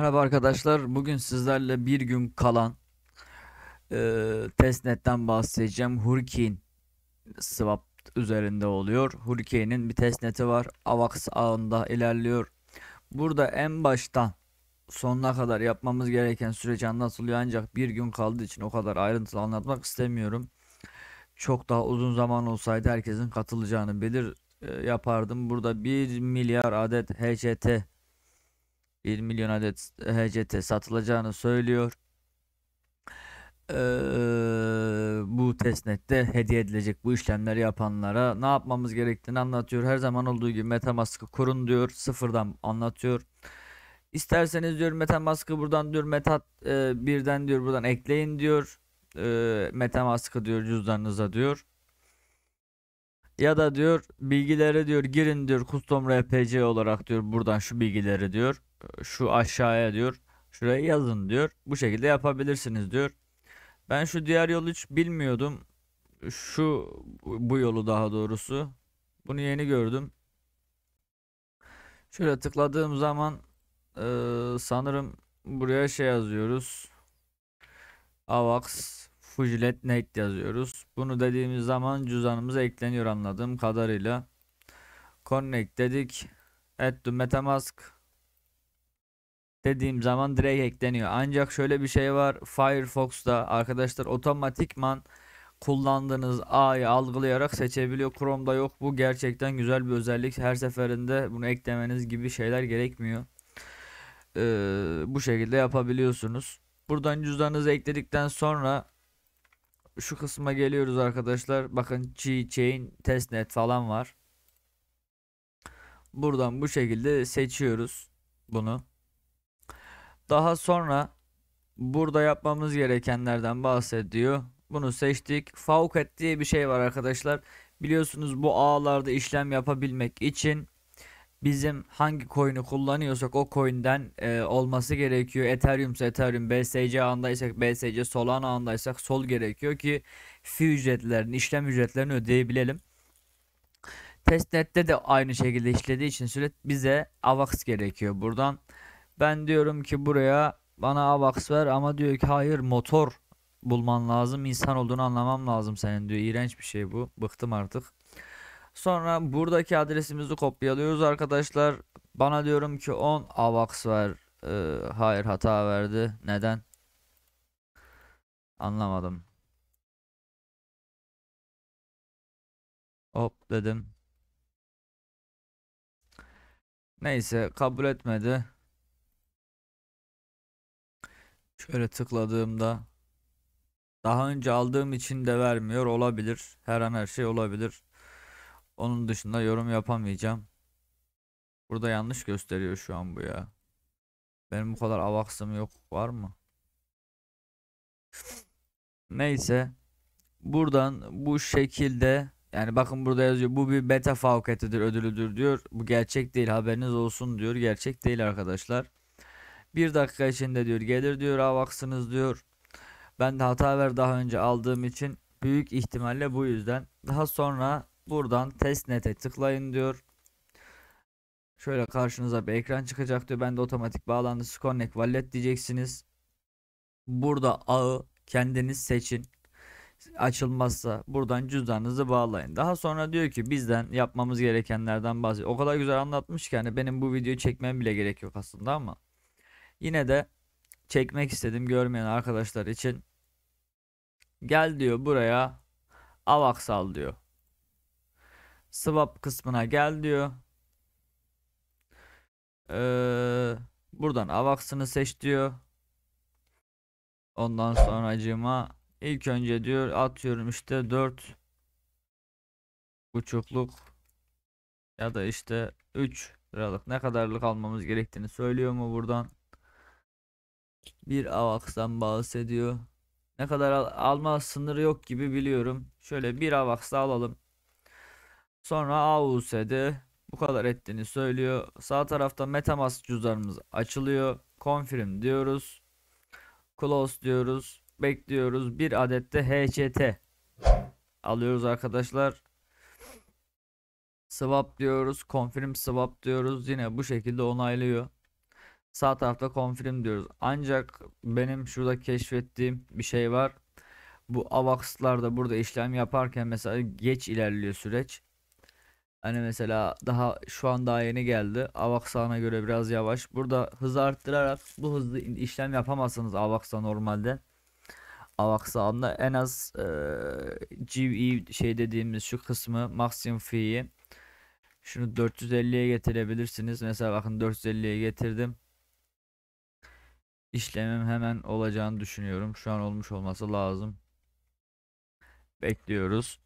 Merhaba arkadaşlar. Bugün sizlerle bir gün kalan e, testnet'ten bahsedeceğim. Hurricane swap üzerinde oluyor. Hurricane'in bir testnet'i var. AVAX ağında ilerliyor. Burada en baştan sonuna kadar yapmamız gereken süreç anlatılıyor. Ancak bir gün kaldığı için o kadar ayrıntılı anlatmak istemiyorum. Çok daha uzun zaman olsaydı herkesin katılacağını bilir e, yapardım. Burada 1 milyar adet HCT 1 milyon adet HCT satılacağını söylüyor. Ee, bu testnet'te hediye edilecek bu işlemleri yapanlara ne yapmamız gerektiğini anlatıyor. Her zaman olduğu gibi MetaMask'ı kurun diyor. Sıfırdan anlatıyor. İsterseniz diyor MetaMask'ı buradan diyor Metat e, birden diyor buradan ekleyin diyor. E, MetaMask'ı diyor cüzdanınıza diyor. Ya da diyor bilgileri diyor girin diyor custom rpc olarak diyor buradan şu bilgileri diyor şu aşağıya diyor. şurayı yazın diyor. Bu şekilde yapabilirsiniz diyor. Ben şu diğer yolu hiç bilmiyordum. Şu bu yolu daha doğrusu. Bunu yeni gördüm. Şöyle tıkladığım zaman e, sanırım buraya şey yazıyoruz. Avax Fujilet Net yazıyoruz. Bunu dediğimiz zaman cüzdanımıza ekleniyor anladığım kadarıyla. Connect dedik. Add to Metamask dediğim zaman direkt ekleniyor. Ancak şöyle bir şey var. Firefox'ta arkadaşlar otomatikman kullandığınız A'yı algılayarak seçebiliyor. Chrome'da yok. Bu gerçekten güzel bir özellik. Her seferinde bunu eklemeniz gibi şeyler gerekmiyor. Ee, bu şekilde yapabiliyorsunuz. Buradan cüzdanınızı ekledikten sonra şu kısma geliyoruz arkadaşlar. Bakın keychain, testnet falan var. Buradan bu şekilde seçiyoruz bunu. Daha sonra burada yapmamız gerekenlerden bahsediyor. Bunu seçtik. Faucet diye bir şey var arkadaşlar. Biliyorsunuz bu ağlarda işlem yapabilmek için bizim hangi coin'i kullanıyorsak o coin'den e, olması gerekiyor. Ethereum ise Ethereum, BSC ağındaysak BSC, Solana ağındaysak Sol gerekiyor ki fee ücretlerini, işlem ücretlerini ödeyebilelim. Testnet'te de aynı şekilde işlediği için süre bize AVAX gerekiyor. Buradan ben diyorum ki buraya bana Avax ver ama diyor ki hayır motor bulman lazım. insan olduğunu anlamam lazım senin diyor. İğrenç bir şey bu. Bıktım artık. Sonra buradaki adresimizi kopyalıyoruz arkadaşlar. Bana diyorum ki 10 Avax ver. Ee, hayır hata verdi. Neden? Anlamadım. Hop dedim. Neyse kabul etmedi. Şöyle tıkladığımda daha önce aldığım için de vermiyor olabilir. Her an her şey olabilir. Onun dışında yorum yapamayacağım. Burada yanlış gösteriyor şu an bu ya. Benim bu kadar avaksım yok. Var mı? Neyse. Buradan bu şekilde yani bakın burada yazıyor bu bir beta fauketidir ödülüdür diyor. Bu gerçek değil haberiniz olsun diyor. Gerçek değil arkadaşlar. Bir dakika içinde diyor gelir diyor avaksınız diyor. Ben de hata ver daha önce aldığım için büyük ihtimalle bu yüzden. Daha sonra buradan testnet'e tıklayın diyor. Şöyle karşınıza bir ekran çıkacak diyor. Ben de otomatik bağlandı. Connect Wallet diyeceksiniz. Burada ağı kendiniz seçin. Açılmazsa buradan cüzdanınızı bağlayın. Daha sonra diyor ki bizden yapmamız gerekenlerden bazı O kadar güzel anlatmış ki hani benim bu videoyu çekmem bile gerek yok aslında ama. Yine de çekmek istedim görmeyen arkadaşlar için. Gel diyor buraya avax al diyor. Swap kısmına gel diyor. Ee, buradan avax'ını seç diyor. Ondan sonra sonracığıma ilk önce diyor atıyorum işte 4 buçukluk ya da işte 3 liralık ne kadarlık almamız gerektiğini söylüyor mu buradan? Bir avakstan bahsediyor. Ne kadar al alma sınırı yok gibi biliyorum. Şöyle bir avax alalım. Sonra AUS'de bu kadar ettiğini söylüyor. Sağ tarafta Metamask cüzdanımız açılıyor. Confirm diyoruz. Close diyoruz. Bekliyoruz. Bir adette HCT alıyoruz arkadaşlar. Swap diyoruz. Confirm swap diyoruz. Yine bu şekilde onaylıyor. Sağ tarafta confirm diyoruz. Ancak benim şurada keşfettiğim bir şey var. Bu avax'lar burada işlem yaparken mesela geç ilerliyor süreç. Hani mesela daha şu an daha yeni geldi. Avax'ana göre biraz yavaş. Burada hız arttırarak bu hızlı işlem yapamazsınız Avax'a normalde. Avax'anda en az e, GV şey dediğimiz şu kısmı maksimum fee'yi şunu 450'ye getirebilirsiniz. Mesela bakın 450'ye getirdim işlemim hemen olacağını düşünüyorum. Şu an olmuş olması lazım. Bekliyoruz.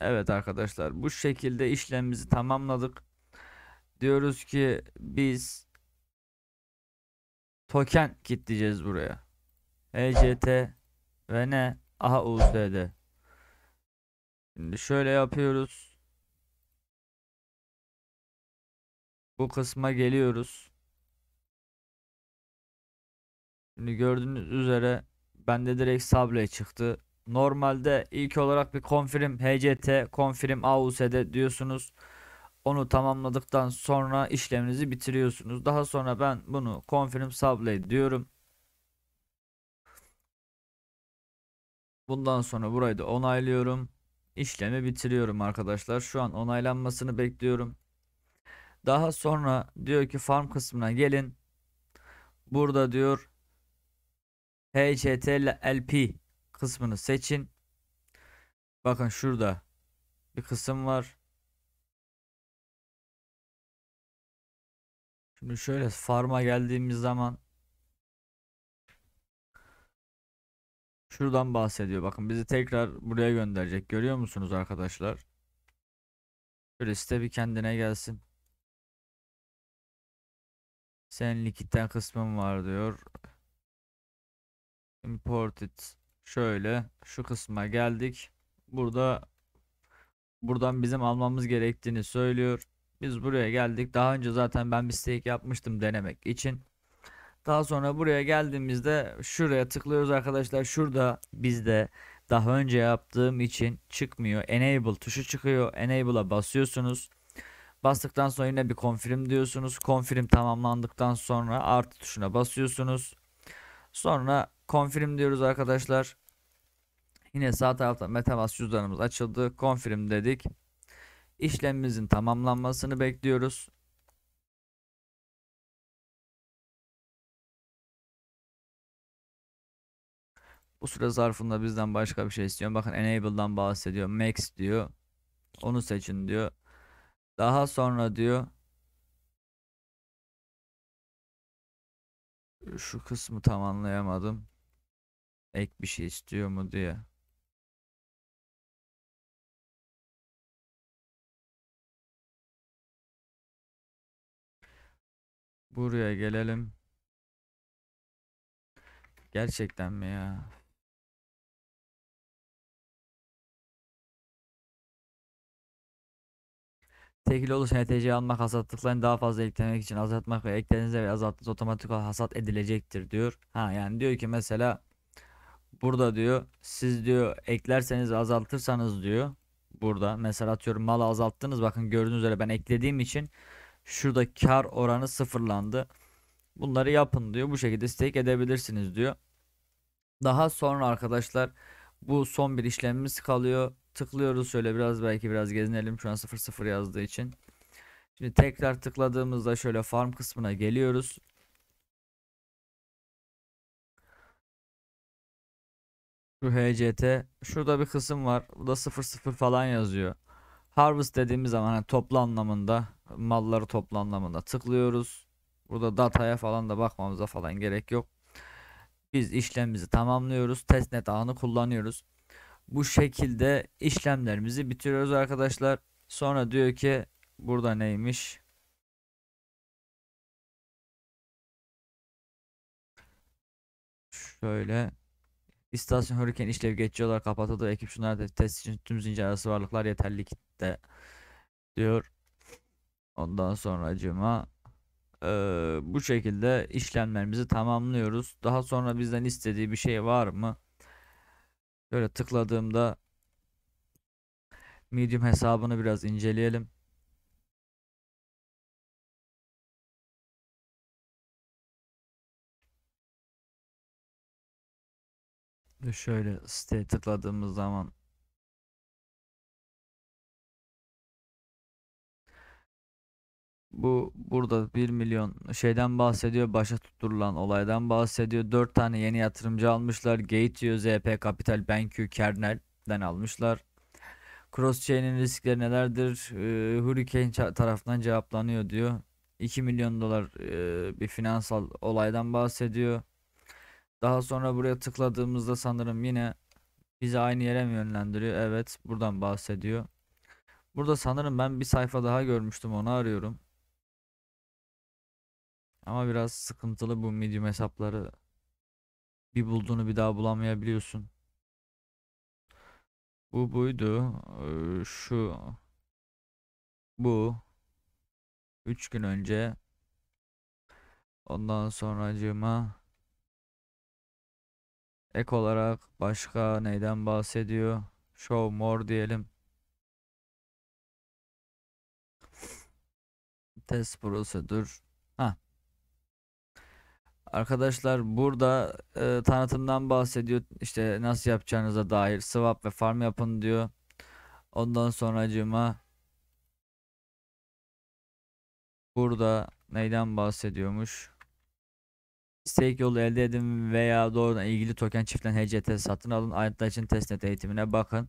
Evet arkadaşlar bu şekilde işlemimizi tamamladık. Diyoruz ki biz token kitleyeceğiz buraya. ECT ve ne? Aha USD. Şimdi şöyle yapıyoruz. Bu kısma geliyoruz. Şimdi gördüğünüz üzere bende direkt sable çıktı. Normalde ilk olarak bir confirm HCT, confirm AUSD diyorsunuz. Onu tamamladıktan sonra işleminizi bitiriyorsunuz. Daha sonra ben bunu confirm sable diyorum. Bundan sonra burayı da onaylıyorum. İşlemi bitiriyorum arkadaşlar. Şu an onaylanmasını bekliyorum. Daha sonra diyor ki farm kısmına gelin. Burada diyor PCT LP kısmını seçin. Bakın şurada bir kısım var. Şimdi şöyle farm'a geldiğimiz zaman şuradan bahsediyor. Bakın bizi tekrar buraya gönderecek. Görüyor musunuz arkadaşlar? Şöyle site bir kendine gelsin. Sen likitten kısmım var diyor. Imported şöyle şu kısma geldik. Burada buradan bizim almamız gerektiğini söylüyor. Biz buraya geldik. Daha önce zaten ben bir stake yapmıştım denemek için. Daha sonra buraya geldiğimizde şuraya tıklıyoruz arkadaşlar. Şurada bizde daha önce yaptığım için çıkmıyor. Enable tuşu çıkıyor. Enable'a basıyorsunuz. Bastıktan sonra yine bir confirm diyorsunuz. Confirm tamamlandıktan sonra artı tuşuna basıyorsunuz. Sonra Confirm diyoruz arkadaşlar. Yine sağ tarafta Metamask cüzdanımız açıldı. Confirm dedik. İşlemimizin tamamlanmasını bekliyoruz. Bu süre zarfında bizden başka bir şey istiyor. Bakın enable'dan bahsediyor. Max diyor. Onu seçin diyor. Daha sonra diyor şu kısmı tam anlayamadım. Ek bir şey istiyor mu diye. Buraya gelelim. Gerçekten mi ya? Tekil oluş HTC almak hasatlıklarını daha fazla eklemek için azaltmak ve eklediğinizde ve azalttığınız otomatik olarak hasat edilecektir diyor. Ha yani diyor ki mesela Burada diyor siz diyor eklerseniz azaltırsanız diyor. Burada mesela atıyorum malı azalttınız bakın gördüğünüz üzere ben eklediğim için şurada kar oranı sıfırlandı. Bunları yapın diyor. Bu şekilde stake edebilirsiniz diyor. Daha sonra arkadaşlar bu son bir işlemimiz kalıyor. Tıklıyoruz şöyle biraz belki biraz gezinelim. Şu an 00 yazdığı için. Şimdi tekrar tıkladığımızda şöyle farm kısmına geliyoruz. Şu HCT. Şurada bir kısım var. Bu da 00 falan yazıyor. Harvest dediğimiz zaman hani toplu anlamında malları toplu anlamında tıklıyoruz. Burada dataya falan da bakmamıza falan gerek yok. Biz işlemimizi tamamlıyoruz. Testnet ağını kullanıyoruz. Bu şekilde işlemlerimizi bitiriyoruz arkadaşlar. Sonra diyor ki burada neymiş? Şöyle İstasyon Hurricane işlev geçiyorlar, olarak kapatıldı. Ekip şunları test için tüm zincir arası varlıklar yeterli de diyor. Ondan sonra cima ee, bu şekilde işlemlerimizi tamamlıyoruz. Daha sonra bizden istediği bir şey var mı? Böyle tıkladığımda Medium hesabını biraz inceleyelim. Şöyle siteye tıkladığımız zaman bu burada 1 milyon şeyden bahsediyor başa tutturulan olaydan bahsediyor 4 tane yeni yatırımcı almışlar Gateo, ZP Capital, BenQ, Kernel'den almışlar Crosschain'in riskleri nelerdir ee, Hurricane tarafından cevaplanıyor diyor 2 milyon dolar e, bir finansal olaydan bahsediyor daha sonra buraya tıkladığımızda sanırım yine bizi aynı yere mi yönlendiriyor? Evet buradan bahsediyor. Burada sanırım ben bir sayfa daha görmüştüm onu arıyorum. Ama biraz sıkıntılı bu medium hesapları. Bir bulduğunu bir daha bulamayabiliyorsun. Bu buydu. Ee, şu. Bu. 3 gün önce. Ondan sonra sonracığıma Ek olarak başka neyden bahsediyor? Show more diyelim. Test prosedür. Ha. Arkadaşlar burada e, tanıtımdan bahsediyor. İşte nasıl yapacağınıza dair swap ve farm yapın diyor. Ondan sonracığıma burada neyden bahsediyormuş? stake yolu elde edin veya doğrudan ilgili token çiftlen HCT satın alın. Ayrıntılar için testnet eğitimine bakın.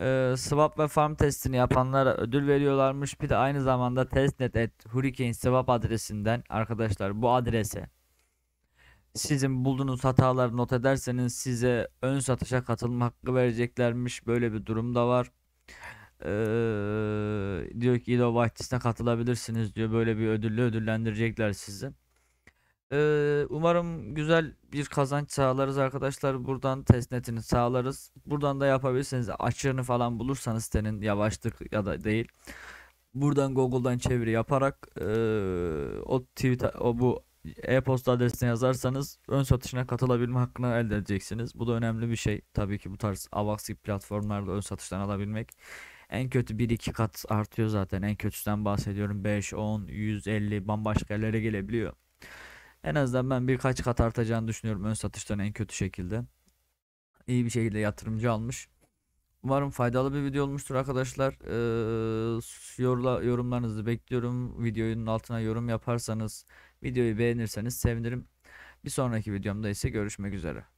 Ee, swap ve farm testini yapanlara ödül veriyorlarmış. Bir de aynı zamanda testnet et Hurricane swap adresinden arkadaşlar bu adrese sizin bulduğunuz hataları not ederseniz size ön satışa katılma hakkı vereceklermiş. Böyle bir durum da var. Ee, diyor ki İdo Bahçesi'ne katılabilirsiniz diyor. Böyle bir ödülle ödüllendirecekler sizi. Ee, umarım güzel bir kazanç sağlarız arkadaşlar. Buradan testnetini sağlarız. Buradan da yapabilirsiniz. Açığını falan bulursanız sitenin yavaşlık ya da değil. Buradan Google'dan çeviri yaparak e, o Twitter o bu e-posta adresine yazarsanız ön satışına katılabilme hakkını elde edeceksiniz. Bu da önemli bir şey. Tabii ki bu tarz avaksi platformlarda ön satıştan alabilmek. En kötü 1-2 kat artıyor zaten. En kötüsünden bahsediyorum. 5, 10, 150 bambaşka yerlere gelebiliyor. En azından ben birkaç kat artacağını düşünüyorum ön satıştan en kötü şekilde. İyi bir şekilde yatırımcı almış. Umarım faydalı bir video olmuştur arkadaşlar. Ee, yorla, yorumlarınızı bekliyorum. Videonun altına yorum yaparsanız, videoyu beğenirseniz sevinirim. Bir sonraki videomda ise görüşmek üzere.